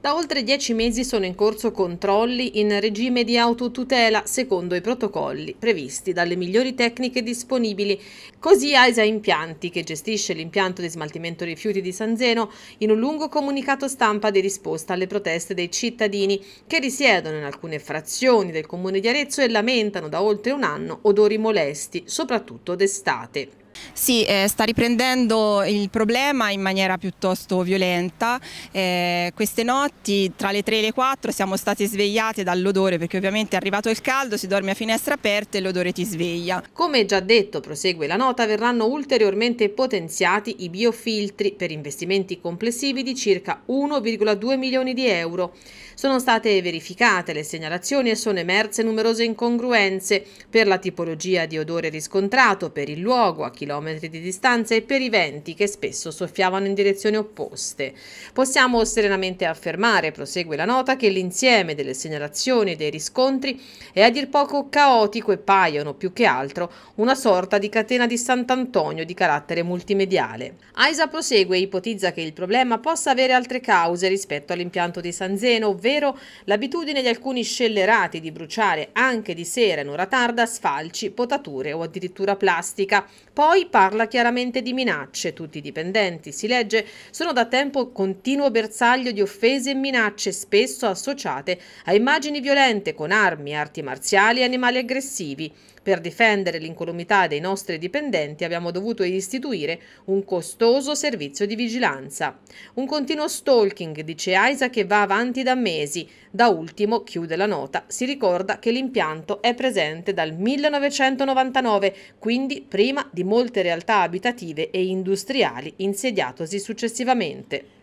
Da oltre dieci mesi sono in corso controlli in regime di autotutela secondo i protocolli previsti dalle migliori tecniche disponibili. Così AISA Impianti, che gestisce l'impianto di smaltimento rifiuti di San Zeno, in un lungo comunicato stampa di risposta alle proteste dei cittadini che risiedono in alcune frazioni del comune di Arezzo e lamentano da oltre un anno odori molesti, soprattutto d'estate. Sì, eh, sta riprendendo il problema in maniera piuttosto violenta. Eh, queste notti tra le 3 e le 4 siamo state svegliate dall'odore perché ovviamente è arrivato il caldo, si dorme a finestra aperta e l'odore ti sveglia. Come già detto, prosegue la nota, verranno ulteriormente potenziati i biofiltri per investimenti complessivi di circa 1,2 milioni di euro. Sono state verificate le segnalazioni e sono emerse numerose incongruenze per la tipologia di odore riscontrato, per il luogo, a chi km di distanza e per i venti che spesso soffiavano in direzioni opposte. Possiamo serenamente affermare, prosegue la nota, che l'insieme delle segnalazioni e dei riscontri è a dir poco caotico e paiono più che altro una sorta di catena di Sant'Antonio di carattere multimediale. AISA prosegue e ipotizza che il problema possa avere altre cause rispetto all'impianto di San Zeno, ovvero l'abitudine di alcuni scellerati di bruciare anche di sera in ora tarda sfalci, potature o addirittura plastica. Poi poi parla chiaramente di minacce, tutti i dipendenti, si legge, sono da tempo continuo bersaglio di offese e minacce spesso associate a immagini violente con armi, arti marziali e animali aggressivi. Per difendere l'incolumità dei nostri dipendenti abbiamo dovuto istituire un costoso servizio di vigilanza. Un continuo stalking, dice AISA, che va avanti da mesi. Da ultimo, chiude la nota, si ricorda che l'impianto è presente dal 1999, quindi prima di molte realtà abitative e industriali insediatosi successivamente.